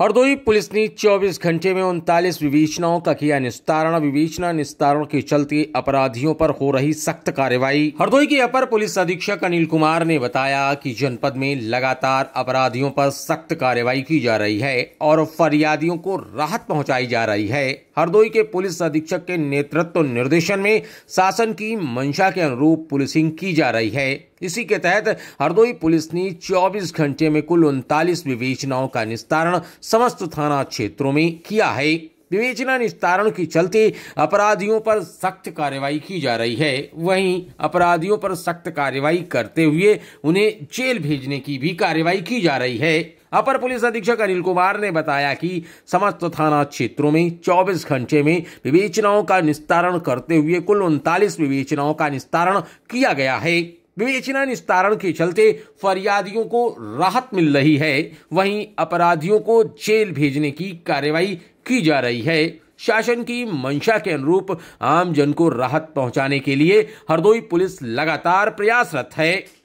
Hardoi police ने 24 घंटे में उनतालीस विवेचनाओं का किया निस्तारण विवेचना निस्तारण के चलते अपराधियों पर हो रही सख्त कार्रवाई हरदोई के अपर पुलिस अधीक्षक अनिल कुमार ने बताया कि जनपद में लगातार अपराधियों पर सख्त कार्रवाई की जा रही है और फरियादियों को राहत पहुंचाई जा रही है हरदोई के पुलिस अधीक्षक के नेतृत्व निर्देशन में शासन की मंशा के अनुरूप पुलिसिंग की जा रही है इसी के तहत हरदोई पुलिस ने 24 घंटे में कुल उनतालीस विवेचनाओं का निस्तारण समस्त थाना क्षेत्रों में किया है विवेचना निस्तारण के चलते अपराधियों पर सख्त कार्रवाई की जा रही है वहीं अपराधियों पर सख्त कार्रवाई करते हुए उन्हें जेल भेजने की भी कार्रवाई की जा रही है अपर पुलिस अधीक्षक अनिल कुमार ने बताया कि समस्त थाना क्षेत्रों में 24 घंटे में विवेचनाओं का निस्तारण करते हुए कुल उनतालीस विवेचनाओं का निस्तारण किया गया है विवेचना निस्तारण के चलते फरियादियों को राहत मिल रही है वहीं अपराधियों को जेल भेजने की कार्यवाही की जा रही है शासन की मंशा के अनुरूप आमजन को राहत पहुंचाने के लिए हरदोई पुलिस लगातार प्रयासरत है